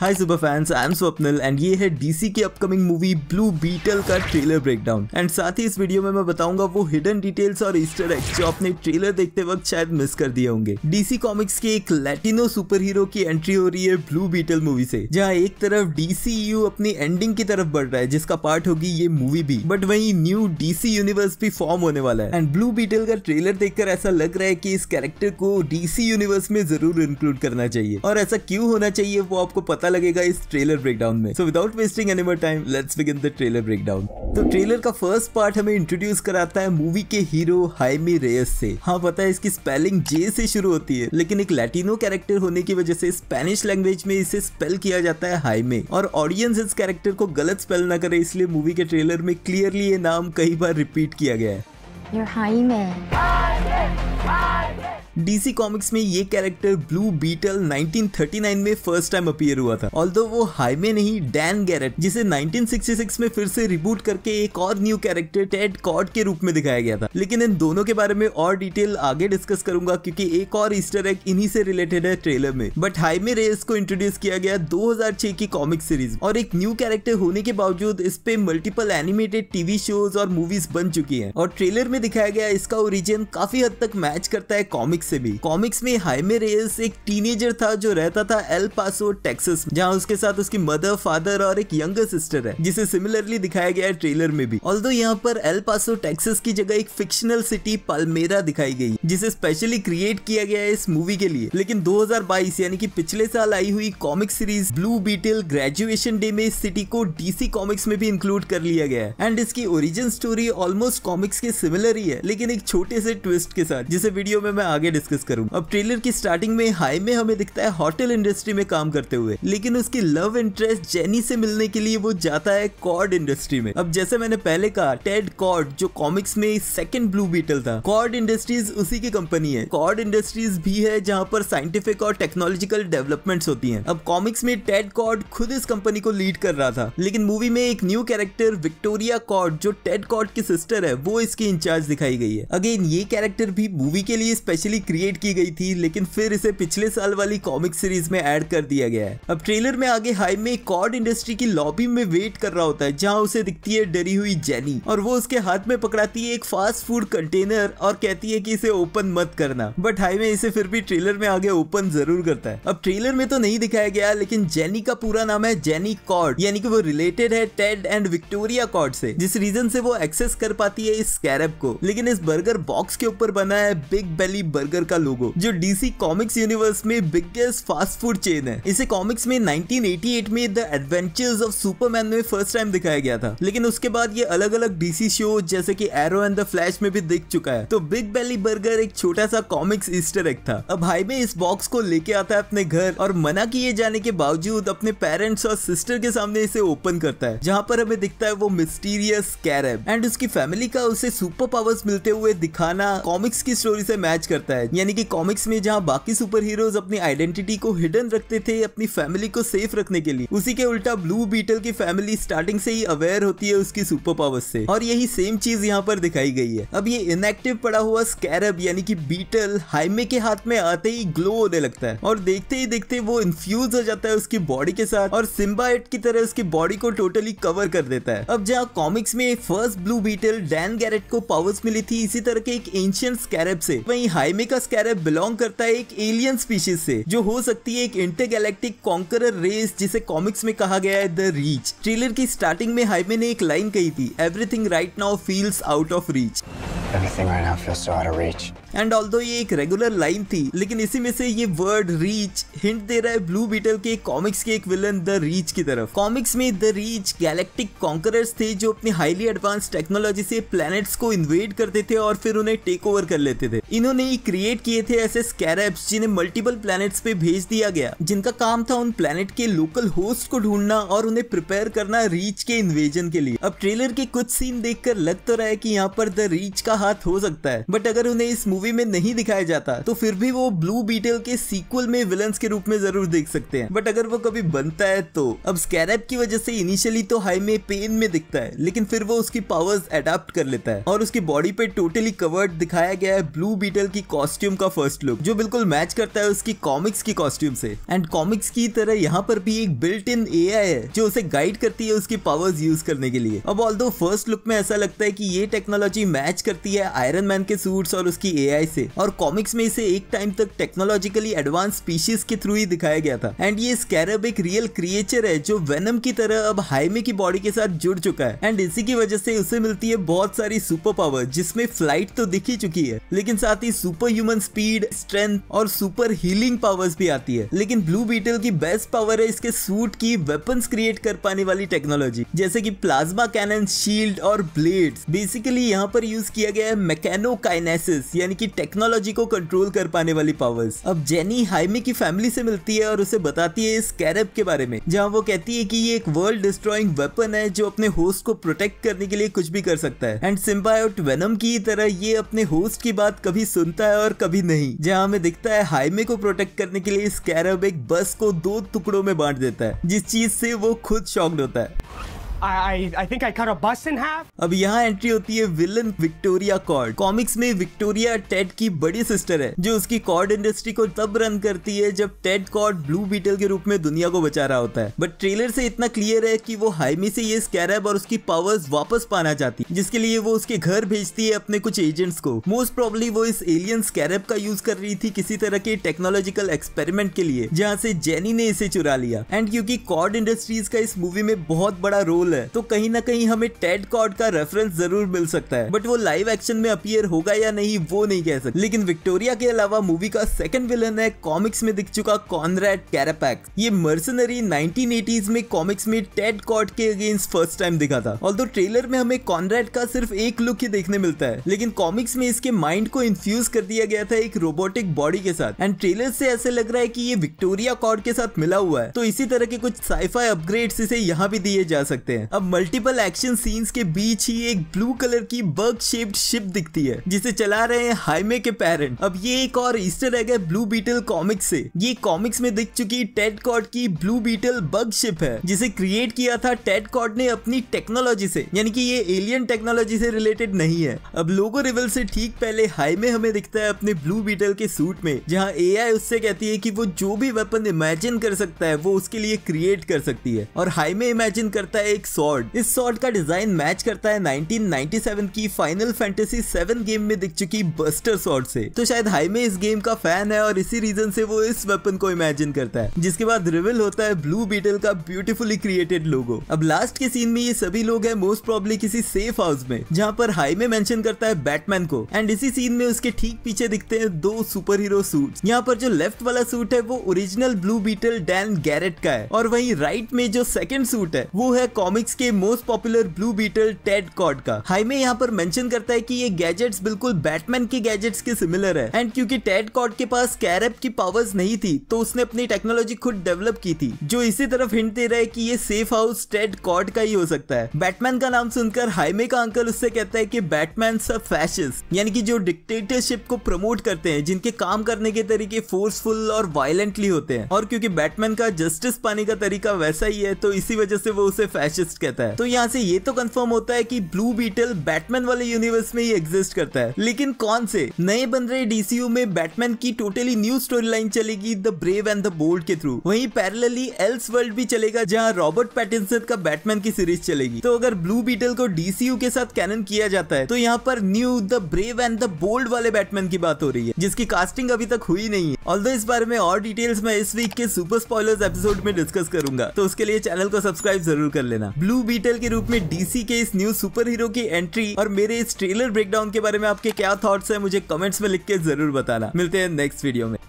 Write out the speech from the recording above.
Hi super fans I am Swapnil and ये है DC की अपकमिंग मूवी ब्लू बीटल का ट्रेलर ब्रेकडाउन एंड साथ ही इस वीडियो में मैं बताऊंगा वो हिडन डिटेल्स और ईस्टर एग्स जो आपने ट्रेलर देखते वक्त शायद मिस कर दिए होंगे डीसी कॉमिक्स के एक लैटिनो सुपर हीरो की एंट्री हो रही है ब्लू बीटल मूवी से जहाँ एक तरफ यू e अपनी एंडिंग की तरफ बढ़ रहा है जिसका पार्ट होगी ये मूवी भी बट वही न्यू डीसी यूनिवर्स भी फॉर्म होने वाला है एंड ब्लू बीटल का ट्रेलर देखकर ऐसा लग रहा है की इस कैरेक्टर को डीसी यूनिवर्स में जरूर इंक्लूड करना चाहिए और ऐसा क्यों होना चाहिए वो आपको पता लगेगा इस ट्रेलर ब्रेकडाउन में so without wasting any more time let's begin the trailer breakdown तो ट्रेलर का फर्स्ट पार्ट हमें इंट्रोड्यूस कराता है मूवी के हीरो हाइमी रेयस से हाँ पता है इसकी स्पेलिंग जे से शुरू होती है लेकिन एक लैटिनो कैरेक्टर होने की वजह से स्पेनिश लैंग्वेज में इसे स्पेल किया जाता है हाइमे और ऑडियंस इस कैरेक्टर को गलत स्पेल ना करे इसलिए मूवी के ट्रेलर में क्लियरली ये नाम कई बार रिपीट किया गया है डीसी कॉमिक्स में ये कैरेक्टर ब्लू बीटल 1939 में फर्स्ट टाइम अपीयर हुआ था ऑल वो हाई में नहीं डैन गैरेट जिसे 1966 में फिर से रिबूट करके एक और न्यू कैरेक्टर टेड कॉर्ड के रूप में दिखाया गया था लेकिन इन दोनों के बारे में और डिटेल आगे डिस्कस करूंगा क्योंकि एक और ईस्टर एग इन्हीं से रिलेटेड है ट्रेलर में बट हाईमे रेस को इंट्रोड्यूस किया गया दो की कॉमिक सीरीज और एक न्यू कैरेक्टर होने के बावजूद इस पे मल्टीपल एनिमेटेड टीवी शोज और मूवीज बन चुकी है और ट्रेलर में दिखाया गया इसका ओरिजिन काफी हद तक मैच करता है कॉमिक्स से भी कॉमिक्स में हाइमे रेयस एक टीनेजर था जो रहता था एल पासो टेक्सस जहाँ उसके साथ उसकी मदर फादर और एक यंगर सिस्टर है जिसे सिमिलरली दिखाया गया है ट्रेलर में भी ऑल यहाँ पर एल पासो टेक्सस की जगह एक फिक्शनल सिटी पलमेरा दिखाई गई जिसे स्पेशली क्रिएट किया गया है इस मूवी के लिए लेकिन 2022 यानी कि पिछले साल आई हुई comic series Blue Beetle graduation day में इस सिटी को डीसी कॉमिक्स में भी इंक्लूड कर लिया गया है एंड इसकी ओरिजिन स्टोरी ऑलमोस्ट कॉमिक्स के सिमिलर ही है लेकिन एक छोटे से ट्विस्ट के साथ जिसे वीडियो में मैं आगे डिस्कस करूँ अब ट्रेलर की स्टार्टिंग में हाई में हमें दिखता है होटल इंडस्ट्री में काम करते हुए लेकिन उसकी लव इंटरेस्ट जेनी से मिलने के लिए वो जाता है कॉर्ड इंडस्ट्री में अब जैसे मैंने पहले कहा टेड कॉर्ड जो कॉमिक्स में सेकंड ब्लू बीटल था कॉर्ड इंडस्ट्रीज उसी की कंपनी है कॉर्ड इंडस्ट्रीज भी है जहाँ पर साइंटिफिक और टेक्नोलॉजिकल डेवलपमेंट होती है अब कॉमिक्स में टेड कॉर्ड खुद इस कंपनी को लीड कर रहा था लेकिन मूवी में एक न्यू कैरेक्टर विक्टोरिया कॉर्ड जो टेड कॉर्ड की सिस्टर है वो इसकी इंचार्ज दिखाई गई है अगेन ये कैरेक्टर कैरेक्टर भी मूवी के लिए स्पेशली क्रिएट की गई थी लेकिन फिर इसे पिछले साल वाली कॉमिक सीरीज में ऐड कर दिया गया है अब ट्रेलर में आगे हाई में कॉर्ड इंडस्ट्री की लॉबी में वेट कर रहा होता है जहाँ उसे दिखती है डरी हुई जेनी और वो उसके हाथ में पकड़ाती है एक फास्ट फूड कंटेनर और कहती है की इसे ओपन मत करना बट हाई में इसे फिर भी ट्रेलर में आगे ओपन जरूर करता है अब ट्रेलर में तो नहीं दिखाया गया लेकिन जेनी का पूरा नाम है जेनी कॉर्ड यानी कि वो रिलेटेड है टेड एंड विक्टोरिया कॉर्ड से जिस रीजन से वो एक्सेस कर पाती है इस स्कैरब को लेकिन इस बर्गर बॉक्स के ऊपर बना है बिग बेली बर्गर का लोगो जो डीसी कॉमिक्स यूनिवर्स में बिगेस्ट फास्ट फूड चेन है इसे कॉमिक्स में 1988 में द एडवेंचर्स ऑफ सुपरमैन में फर्स्ट टाइम दिखाया गया था लेकिन उसके बाद ये अलग अलग डीसी शो जैसे की एरो एंड द फ्लैश में भी दिख चुका है तो बिग बेली बर्गर एक छोटा सा कॉमिक्स ईस्टर एग था अब हाई में इस बॉक्स को लेके आता है अपने घर और मना किए जाने के बावजूद अपने पेरेंट्स और सिस्टर के सामने इसे ओपन करता है जहाँ पर हमें दिखता है वो मिस्टीरियस कैरब एंड उसकी फैमिली का उसे सुपर पावर्स मिलते हुए दिखाना कॉमिक कॉमिक्स की स्टोरी से मैच करता है यानी कि कॉमिक्स में जहाँ बाकी सुपर हीरोज अपनी आइडेंटिटी को हिडन रखते थे अपनी फैमिली को सेफ रखने के लिए उसी के उल्टा ब्लू बीटल की फैमिली स्टार्टिंग से ही अवेयर होती है उसकी सुपर पावर्स से और यही सेम चीज यहाँ पर दिखाई गई है अब ये इनएक्टिव पड़ा हुआ स्कैरब यानी कि बीटल हाइमे के हाथ में आते ही ग्लो होने लगता है और देखते ही देखते वो इन्फ्यूज हो जाता है उसकी बॉडी के साथ और सिम्बाइट की तरह उसकी बॉडी को टोटली कवर कर देता है अब जहाँ कॉमिक्स में first blue beetle Dan Garrett को पावर्स मिली थी इसी तरह के एक एंशियंट स्कैरब से वहीं हाइमे का स्कैरब बिलोंग करता है एक एलियन स्पीशीज से जो हो सकती है एक इंटरगैलेक्टिक कॉन्कर रेस जिसे कॉमिक्स में कहा गया है द रीच ट्रेलर की स्टार्टिंग में हाइमे ने एक लाइन कही थी everything right now feels out of reach Everything right now feels so out of reach. And although ये एक रेगुलर लाइन थी लेकिन इसी में से ये वर्ड रीच हिंट दे रहा है ब्लू बीटल के कॉमिक्स के एक विलन द रीच की तरफ कॉमिक्स में द रीच गैलेक्टिक कॉन्करर्स थे जो अपनी हाईली एडवांस टेक्नोलॉजी से प्लैनेट्स को इन्वेट करते थे और फिर उन्हें टेक ओवर कर लेते थे इन्होंने ये क्रिएट किए थे ऐसे स्कैरब्स जिन्हें मल्टीपल प्लैनेट्स पे भेज दिया गया जिनका काम था उन प्लैनेट के लोकल होस्ट को ढूंढना और उन्हें प्रिपेयर करना रीच के इन्वेजन के लिए अब ट्रेलर के कुछ सीन देखकर लग तो रहा है कि यहाँ पर द रीच का हाथ हो सकता है बट अगर उन्हें इस मूवी मूवी में नहीं दिखाया जाता तो फिर भी वो ब्लू बीटल के सीक्वल में विलन के रूप में जरूर देख सकते हैं बट अगर वो कभी बनता है तो अब स्कैरब की वजह से इनिशियली तो हाई में पेन में दिखता है लेकिन फिर वो उसकी पावर्स अडेप्ट कर लेता है और उसकी बॉडी पे टोटली कवर्ड दिखाया गया है ब्लू बीटल की कॉस्ट्यूम का फर्स्ट लुक जो बिल्कुल मैच करता है उसकी कॉमिक्स की कॉस्ट्यूम से एंड कॉमिक्स की तरह यहाँ पर भी एक बिल्ट इन ए है जो उसे गाइड करती है उसकी पावर्स यूज करने के लिए अब ऑल फर्स्ट लुक में ऐसा लगता है की ये टेक्नोलॉजी मैच करती है आयरन मैन के सूट्स और उसकी ए एआई से और कॉमिक्स में इसे एक टाइम तक टेक्नोलॉजिकली एडवांस स्पीशीज के थ्रू ही दिखाया गया था एंड ये स्कैरब एक रियल क्रिएचर है जो वेनम की तरह अब हाइमे की बॉडी के साथ जुड़ चुका है एंड इसी की वजह से उसे मिलती है बहुत सारी सुपर पावर जिसमें फ्लाइट तो दिख ही चुकी है लेकिन साथ ही सुपर ह्यूमन स्पीड स्ट्रेंथ और सुपर हीलिंग पावर्स भी आती है लेकिन ब्लू बीटल की बेस्ट पावर है इसके सूट की वेपन्स क्रिएट कर पाने वाली टेक्नोलॉजी जैसे कि प्लाज्मा कैनन शील्ड और ब्लेड्स बेसिकली यहाँ पर यूज किया गया है मैकेनो यानी की टेक्नोलॉजी को कंट्रोल कर पाने वाली पावर्स अब जेनी हाइमी की फैमिली से मिलती है और उसे बताती है इस कैरब के बारे में जहाँ वो कहती है की ये एक वर्ल्ड डिस्ट्रॉइंग वेपन है जो अपने होस्ट को प्रोटेक्ट करने के लिए कुछ भी कर सकता है एंड सिम्बायोट वेनम की तरह ये अपने होस्ट की बात कभी सुनता है और कभी नहीं जहाँ हमें दिखता है हाइमे को प्रोटेक्ट करने के लिए इस कैरब एक बस को दो टुकड़ों में बांट देता है जिस चीज से वो खुद शॉक्ड होता है I, I think I cut a bus in half. अब यहाँ एंट्री होती है विलन विक्टोरिया कॉर्ड कॉमिक्स में विक्टोरिया टेड की बड़ी सिस्टर है जो उसकी कॉर्ड इंडस्ट्री को तब रन करती है जब टेड कॉर्ड ब्लू बीटल के रूप में दुनिया को बचा रहा होता है बट ट्रेलर से इतना क्लियर है कि वो हाइमी से ये स्कैरब और उसकी पावर्स वापस पाना चाहती है जिसके लिए वो उसके घर भेजती है अपने कुछ एजेंट्स को मोस्ट प्रॉब्ली वो इस एलियन स्कैरब का यूज कर रही थी किसी तरह के टेक्नोलॉजिकल एक्सपेरिमेंट के लिए जहाँ से जेनी ने इसे चुरा लिया एंड क्योंकि कॉर्ड इंडस्ट्रीज का इस मूवी में बहुत बड़ा रोल रोल है तो कहीं ना कहीं हमें टेड कॉड का रेफरेंस जरूर मिल सकता है बट वो लाइव एक्शन में अपियर होगा या नहीं वो नहीं कह सकते लेकिन विक्टोरिया के अलावा मूवी का सेकंड विलन है कॉमिक्स में दिख चुका कॉनरेड कैरापैक ये मर्सनरी नाइनटीन में कॉमिक्स में टेड कॉड के अगेंस्ट फर्स्ट टाइम दिखा था ऑल ट्रेलर में हमें कॉनरेड का सिर्फ एक लुक ही देखने मिलता है लेकिन कॉमिक्स में इसके माइंड को इन्फ्यूज कर दिया गया था एक रोबोटिक बॉडी के साथ एंड ट्रेलर से ऐसे लग रहा है की ये विक्टोरिया कॉड के साथ मिला हुआ है तो इसी तरह के कुछ साइफाई अपग्रेड इसे यहाँ भी दिए जा सकते हैं हैं अब मल्टीपल एक्शन सीन्स के बीच ही एक ब्लू कलर की बर्ग शेप्ड शिप दिखती है जिसे चला रहे हैं हाईमे के पेरेंट अब ये एक और ईस्टर एग है ब्लू बीटल कॉमिक्स से ये कॉमिक्स में दिख चुकी टेड कॉट की ब्लू बीटल बग शिप है जिसे क्रिएट किया था टेड कॉट ने अपनी टेक्नोलॉजी से यानी कि ये एलियन टेक्नोलॉजी से रिलेटेड नहीं है अब लोगो रिवल से ठीक पहले हाईमे हमें दिखता है अपने ब्लू बीटल के सूट में जहाँ ए उससे कहती है की वो जो भी वेपन इमेजिन कर सकता है वो उसके लिए क्रिएट कर सकती है और हाईमे इमेजिन करता है एक सॉर्ड इस सॉर्ड का डिजाइन मैच करता है 1997 की फाइनल फैंटेसी 7 गेम में दिख चुकी बस्टर सॉर्ड से तो शायद हाई में इस गेम का फैन है और इसी रीजन से वो इस वेपन को इमेजिन करता है जिसके बाद रिविल होता है ब्लू बीटल का ब्यूटीफुली क्रिएटेड लोगो अब लास्ट के सीन में ये सभी लोग है मोस्ट प्रॉब्ली किसी सेफ हाउस में जहाँ पर हाई में मैंशन करता है बैटमैन को एंड इसी सीन में उसके ठीक पीछे दिखते हैं दो सुपर हीरो सूट यहाँ पर जो लेफ्ट वाला सूट है वो original blue beetle Dan Garrett का है और वही राइट में जो सेकंड सूट है वो है कॉमिक कॉमिक्स के most popular blue beetle Ted Kord का हाईमे यहाँ पर मेंशन करता है कि ये गैजेट्स बिल्कुल बैटमैन के गैजेट्स के सिमिलर है एंड क्योंकि टेड कॉड के पास कैरेप की पावर्स नहीं थी तो उसने अपनी टेक्नोलॉजी खुद डेवलप की थी जो इसी तरफ हिंट दे रहा है की ये सेफ हाउस टेड कॉड का ही हो सकता है बैटमैन का नाम सुनकर हाईमे का अंकल उससे कहता है की बैटमैन सब फैशिस यानी कि जो डिक्टेटरशिप को प्रमोट करते हैं जिनके काम करने के तरीके फोर्सफुल और वायलेंटली होते हैं और क्योंकि बैटमैन का जस्टिस पाने का तरीका वैसा ही है तो इसी वजह से वो उसे एग्जिस्ट कहता है तो यहाँ से ये तो कंफर्म होता है कि ब्लू बीटल बैटमैन वाले यूनिवर्स में ही एग्जिस्ट करता है लेकिन कौन से नए बन रहे डीसीयू में बैटमैन की टोटली न्यू स्टोरी लाइन चलेगी the brave and the bold के थ्रू वही पैरेलली एल्स वर्ल्ड भी चलेगा जहाँ रॉबर्ट पैटिनसन का बैटमैन की सीरीज चलेगी तो अगर ब्लू बीटल को डीसीयू के साथ कैनन किया जाता है तो यहाँ पर new the brave and the bold वाले बैटमैन की बात हो रही है जिसकी कास्टिंग अभी तक हुई नहीं है ऑल इस बारे में और डिटेल्स मैं इस वीक के सुपर स्पॉयलर्स एपिसोड में डिस्कस करूंगा तो उसके लिए चैनल को सब्सक्राइब जरूर कर लेना ब्लू बीटल के रूप में डीसी के इस न्यू सुपर हीरो की एंट्री और मेरे इस ट्रेलर ब्रेकडाउन के बारे में आपके क्या थॉट्स है मुझे कमेंट्स में लिख के जरूर बताना मिलते हैं नेक्स्ट वीडियो में